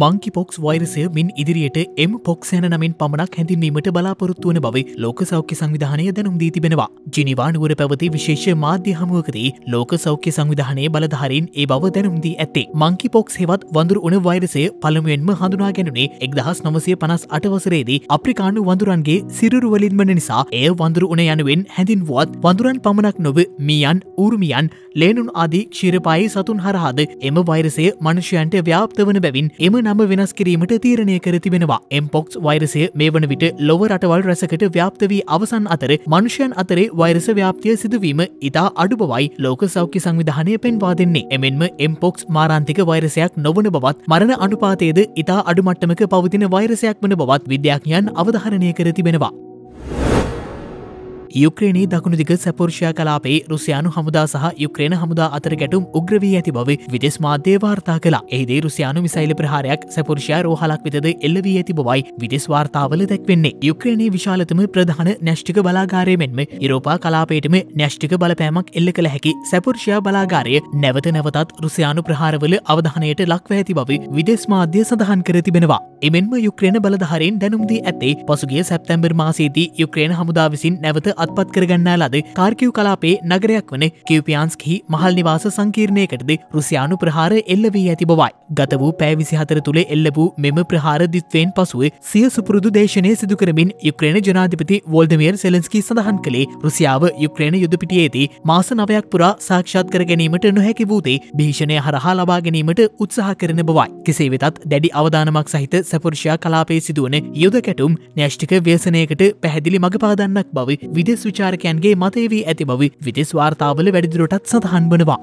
Monkeypox වෛරසය මින් ඉදිරියට එම් පොක්ෂයන නමින් පමණක් හැඳින්වීමට බලාපොරොත්තුවන බව ලෝක සෞඛ්‍ය සංවිධානය දැනුම් දී තිබෙනවා. ජිනිවා නුවර පැවති විශේෂ මාධ්‍ය හමුවකදී ලෝක සෞඛ්‍ය සංවිධානයේ බලධාරීන් ඒ බව දැනුම් දී ඇත්තේ. මංකිපොක්ස් හෙවත් වඳුර උන වෛරසය පළමුවෙන්ම හඳුනා ගැනුනේ එක්දහස් නොවසය පනස් අට වසරේදී අප්‍රිකානු වඳුරන්ගේ සිරුරුවලින්මන නිසා එය වඳුර උන යනුවෙන් හැඳින්වුවත් වඳුරන් පමණක් නොව මියන් ඌර්මියන් ලේනුන් ආදී ක්ෂීරපායේ සතුන් හරහාද එම වෛරසය මනුෂ්‍යයන්ට ව්‍යාප්ත වන බැවින් එම එම නම වෙනස් කිරීමට තීරණය කර තිබෙනවා එම්පොක්ස් වෛරසය මේ වන විට ලොව රටවල් රැසකට ව්‍යාප්ත වී අවසන් අතර මනුෂයන් අතරේ වෛරස ව්‍යාප්තිය සිදුවීම ඉතා අඩුබවයි ලෝක සෞඛ්‍ය සංවිධානය පෙන්වා දෙන්නේ එමෙන්ම එම්පොක්ස් මාරාන්තික වෛරසයක් නොවන බවත් මරණ අනුපාතයේද ඉතා අඩුමට්ටමක පවතින වෛරසයක් වන බවත් විද්‍යාඥයන් අවධාරණය කර තිබෙනවා යුක්‍රේණයේ දකුණු දිග සැපෘෂයා කලාපේ රුසියානු හමුදා සහ යුක්‍රේණ හමුදා අතර ගැටුම් උග්‍රවී ඇති බව විදෙස් මාධ්‍යය වාර්තා කලා එහිදේ රුසියානු මිසයිල ප්‍රහාරයක් සැපෘෂයා රෝහලක් වෙතද එල්ලවී ඇති බවයි විදෙස් වාර්තාවල දැක්වෙන්නේ යුක්‍රේණයේ විශාලතම ප්‍රධාන නැෂ්ටික බලාගාරය මෙන්ම යුරෝපා කලාපේටම නැෂ්ටික බලපෑමක් එල්ල කළ හැකි සැපෘෂයා බලාගාරය නැවත නැවතත් රුසියානු ප්‍රහාරවල අවධානයට ලක්ව ඇති බව විදෙස් මාධ්‍ය සඳහන් කර තිබෙනවා එමෙන්ම යුක්‍රේණ බලධහරෙන් දැනුම්දී ඇත්තේ පසුගේ සැප්තැම්බර් මාසේදී යුක්‍රේණ හමුදා විසින් නැවත අත්පත් කරගන්නා ලද කාර්කිව් කලාපේ නගරයක් වන කිව්පියන්ස්කහි මහල් නිවාස සංකීර්ණයකටද රුසියානු ප්‍රහාර එල්ල වී ඇති බවයි. ගත වූ පෑවිසි හතර තුළ එල්ල වූ මෙම ප්‍රහාරදිත්වයෙන් පසුව සිය සුපුරුදු දේශනය සිදුකරමින් යුක්‍රේණ ජනාධිපති වෝල්දමියර් සෙලන්ස්කී සඳහන් කළේ රුසියාව යුක්‍රේණ යුදපිටියේදී මාස නවයක් පුරා සාක්ෂාත් කර ගැනීමට නොහැකි වූදේ භීෂණය හරහා ලබා ගැනීමට උත්සාහ කරන බවයි. කෙසේ වෙතත් දැඩි අවධානමක් සහිත සපුරුෂයා කලාපේ සිදුවන යුද කැටුම් න්‍යෂ්ටික ව්‍යසනයකට පැහැදිලි මඟ පාදන්නක් බව විදේ විදෙස් විචාරකයන්ගේ මතේවී ඇති බව විදෙස් වාර්තාවල වැඩිදුරටත් සඳහන් වනවා.